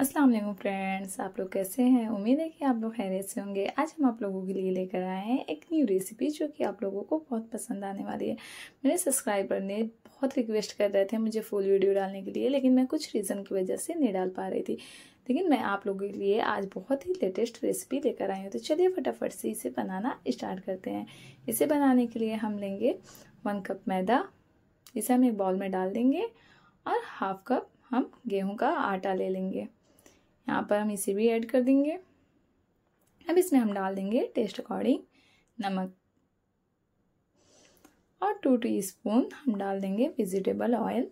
Aslam friends आप लोग कैसे हैं उम्मीद है कि आप लोग खैरियत से होंगे आज हम आप लोगों के लिए लेकर आए हैं एक न्यू रेसिपी जो कि आप लोगों को बहुत पसंद आने वाली है मेरे सब्सक्राइबर ने बहुत रिक्वेस्ट कर रहे थे मुझे फुल वीडियो डालने के लिए लेकिन मैं कुछ रीज़न की वजह से नहीं डाल पा रही थी लेकिन मैं आप लोगों के लिए आज बहुत ही लेटेस्ट रेसिपी लेकर आई हूँ तो चलिए फटाफट से इसे बनाना इस्टार्ट करते हैं इसे बनाने के लिए हम लेंगे वन कप मैदा इसे हम एक बॉल में डाल देंगे और हाफ कप हम गेहूं का आटा ले लेंगे यहाँ पर हम इसे भी ऐड कर देंगे अब इसमें हम डाल देंगे टेस्ट अकॉर्डिंग नमक और टू टी स्पून हम डाल देंगे वेजिटेबल ऑयल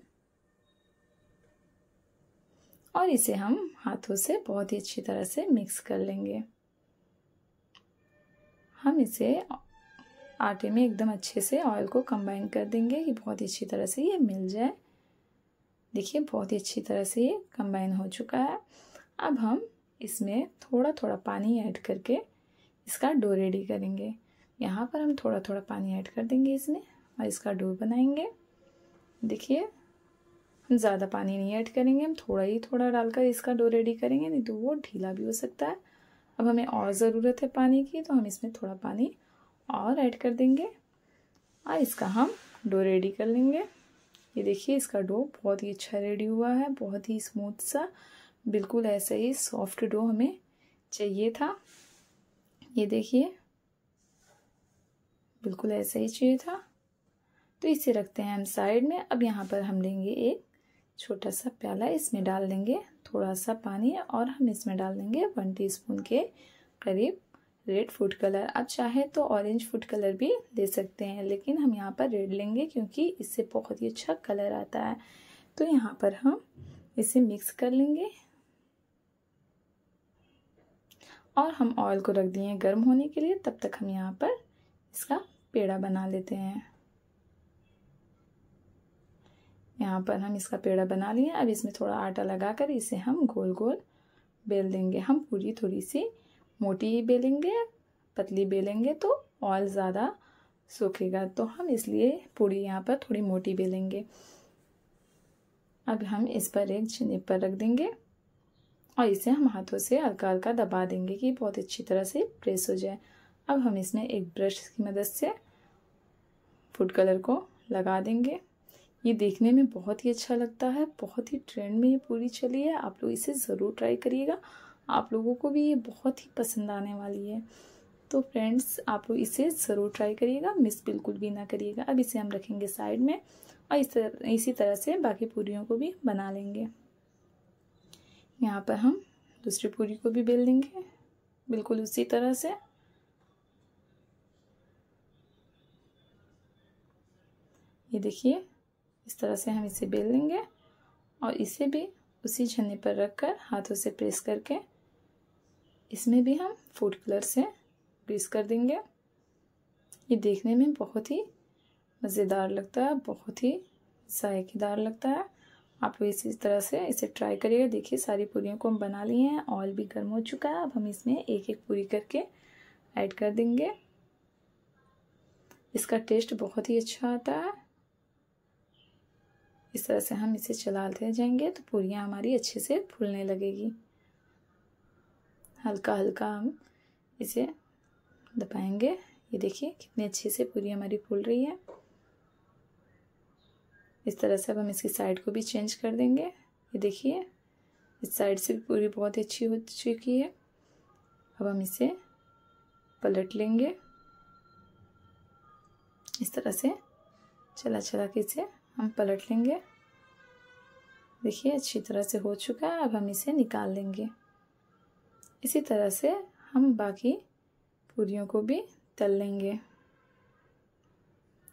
और इसे हम हाथों से बहुत ही अच्छी तरह से मिक्स कर लेंगे हम इसे आटे में एकदम अच्छे से ऑयल को कंबाइन कर देंगे कि बहुत ही अच्छी तरह से ये मिल जाए देखिए बहुत ही अच्छी तरह से ये कंबाइन हो चुका है अब हम इसमें थोड़ा थोड़ा पानी ऐड करके इसका डो रेडी करेंगे यहाँ पर हम थोड़ा थोड़ा पानी ऐड कर देंगे इसमें और इसका डो बनाएंगे देखिए हम ज़्यादा पानी नहीं ऐड करेंगे हम थोड़ा ही थोड़ा डालकर इसका डो रेडी करेंगे नहीं तो वो ढीला भी हो सकता है अब हमें और ज़रूरत है पानी की तो हम इसमें थोड़ा पानी और ऐड कर देंगे और इसका हम डो रेडी कर लेंगे ये देखिए इसका डो बहुत ही अच्छा रेडी हुआ है बहुत ही स्मूथ सा बिल्कुल ऐसा ही सॉफ्ट डो हमें चाहिए था ये देखिए बिल्कुल ऐसा ही चाहिए था तो इसे रखते हैं हम साइड में अब यहाँ पर हम लेंगे एक छोटा सा प्याला इसमें डाल देंगे थोड़ा सा पानी और हम इसमें डाल देंगे वन टीस्पून के करीब रेड फूड कलर आप चाहे तो ऑरेंज फूड कलर भी ले सकते हैं लेकिन हम यहाँ पर रेड लेंगे क्योंकि इससे बहुत ही अच्छा कलर आता है तो यहाँ पर हम इसे मिक्स कर लेंगे और हम ऑयल को रख दिए गर्म होने के लिए तब तक हम यहाँ पर इसका पेड़ा बना लेते हैं यहाँ पर हम इसका पेड़ा बना लिए अब इसमें थोड़ा आटा लगाकर इसे हम गोल गोल बेल देंगे हम पूरी थोड़ी सी मोटी बेलेंगे पतली बेलेंगे तो ऑयल ज़्यादा सूखेगा तो हम इसलिए पूरी यहाँ पर थोड़ी मोटी बेलेंगे अब हम इस पर एक छिने पर रख देंगे और इसे हम हाथों से हल्का हल्का दबा देंगे कि बहुत अच्छी तरह से प्रेस हो जाए अब हम इसमें एक ब्रश की मदद से फूड कलर को लगा देंगे ये देखने में बहुत ही अच्छा लगता है बहुत ही ट्रेंड में ये पूरी चली है आप लोग इसे ज़रूर ट्राई करिएगा आप लोगों को भी ये बहुत ही पसंद आने वाली है तो फ्रेंड्स आप लोग इसे ज़रूर ट्राई करिएगा मिस बिल्कुल भी ना करिएगा अब इसे हम रखेंगे साइड में और इस तरह इसी तरह से बाकी पूरी को भी बना लेंगे यहाँ पर हम दूसरी पूरी को भी बेल देंगे बिल्कुल उसी तरह से ये देखिए इस तरह से हम इसे बेल लेंगे और इसे भी उसी छन्नी पर रखकर हाथों से प्रेस करके इसमें भी हम फूड कलर से प्रेस कर देंगे ये देखने में बहुत ही मज़ेदार लगता है बहुत ही जायकेदार लगता है आप इसी तरह से इसे ट्राई करिएगा देखिए सारी पूरियों को हम बना लिए हैं ऑयल भी गर्म हो चुका है अब हम इसमें एक एक पूरी करके ऐड कर देंगे इसका टेस्ट बहुत ही अच्छा आता है इस तरह से हम इसे चलाते जाएंगे तो पूरियाँ हमारी अच्छे से फूलने लगेगी हल्का हल्का हम इसे दबाएंगे ये देखिए कितने अच्छे से पूरी हमारी फूल रही है इस तरह से अब हम इसकी साइड को भी चेंज कर देंगे ये देखिए इस साइड से भी पूरी बहुत अच्छी हो चुकी है अब हम इसे पलट लेंगे इस तरह से चला चला के इसे हम पलट लेंगे देखिए अच्छी तरह से हो चुका है अब हम इसे निकाल लेंगे इसी तरह से हम बाकी पूरियों को भी तल लेंगे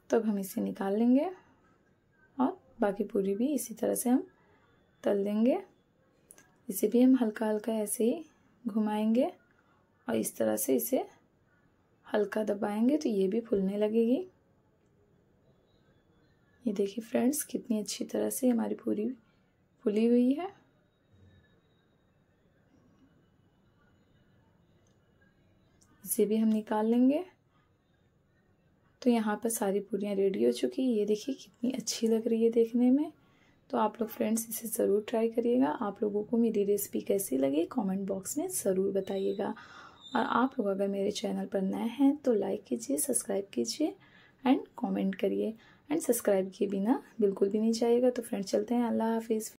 तो अब हम इसे निकाल लेंगे बाकी पूरी भी इसी तरह से हम तल देंगे इसे भी हम हल्का हल्का ऐसे ही घुमाएंगे और इस तरह से इसे हल्का दबाएंगे तो ये भी फूलने लगेगी ये देखिए फ्रेंड्स कितनी अच्छी तरह से हमारी पूरी फूली हुई है इसे भी हम निकाल लेंगे तो यहाँ पर सारी पूरियाँ रेडी हो चुकी ये देखिए कितनी अच्छी लग रही है देखने में तो आप लोग फ्रेंड्स इसे ज़रूर ट्राई करिएगा आप लोगों को मेरी रेसिपी कैसी लगी कमेंट बॉक्स में ज़रूर बताइएगा और आप लोग अगर मेरे चैनल पर नए हैं तो लाइक कीजिए सब्सक्राइब कीजिए एंड कमेंट करिए एंड सब्सक्राइब किए बिना बिल्कुल भी नहीं जाइएगा तो फ्रेंड्स चलते हैं अल्लाह हाफिज़